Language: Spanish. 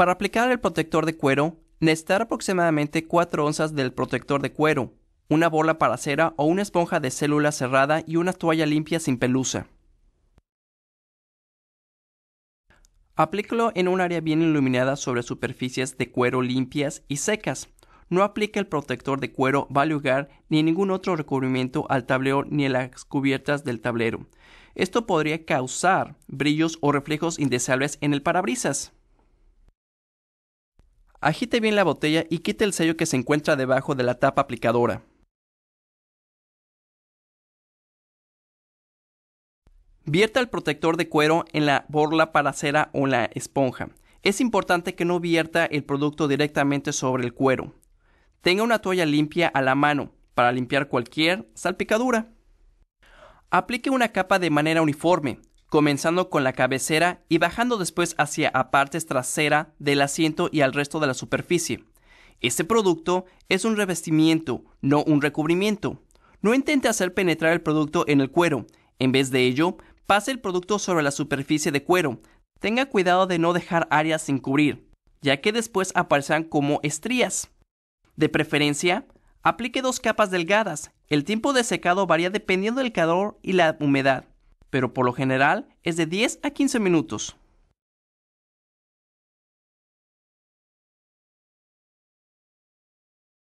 Para aplicar el protector de cuero, necesitar aproximadamente 4 onzas del protector de cuero, una bola para cera o una esponja de célula cerrada y una toalla limpia sin pelusa. Aplícalo en un área bien iluminada sobre superficies de cuero limpias y secas. No aplique el protector de cuero Valugar ni ningún otro recubrimiento al tablero ni a las cubiertas del tablero. Esto podría causar brillos o reflejos indeseables en el parabrisas. Agite bien la botella y quite el sello que se encuentra debajo de la tapa aplicadora. Vierta el protector de cuero en la borla para cera o la esponja. Es importante que no vierta el producto directamente sobre el cuero. Tenga una toalla limpia a la mano para limpiar cualquier salpicadura. Aplique una capa de manera uniforme, comenzando con la cabecera y bajando después hacia a partes trasera del asiento y al resto de la superficie. Este producto es un revestimiento, no un recubrimiento. No intente hacer penetrar el producto en el cuero. En vez de ello, pase el producto sobre la superficie de cuero. Tenga cuidado de no dejar áreas sin cubrir, ya que después aparecerán como estrías. De preferencia, aplique dos capas delgadas. El tiempo de secado varía dependiendo del calor y la humedad pero por lo general es de 10 a 15 minutos.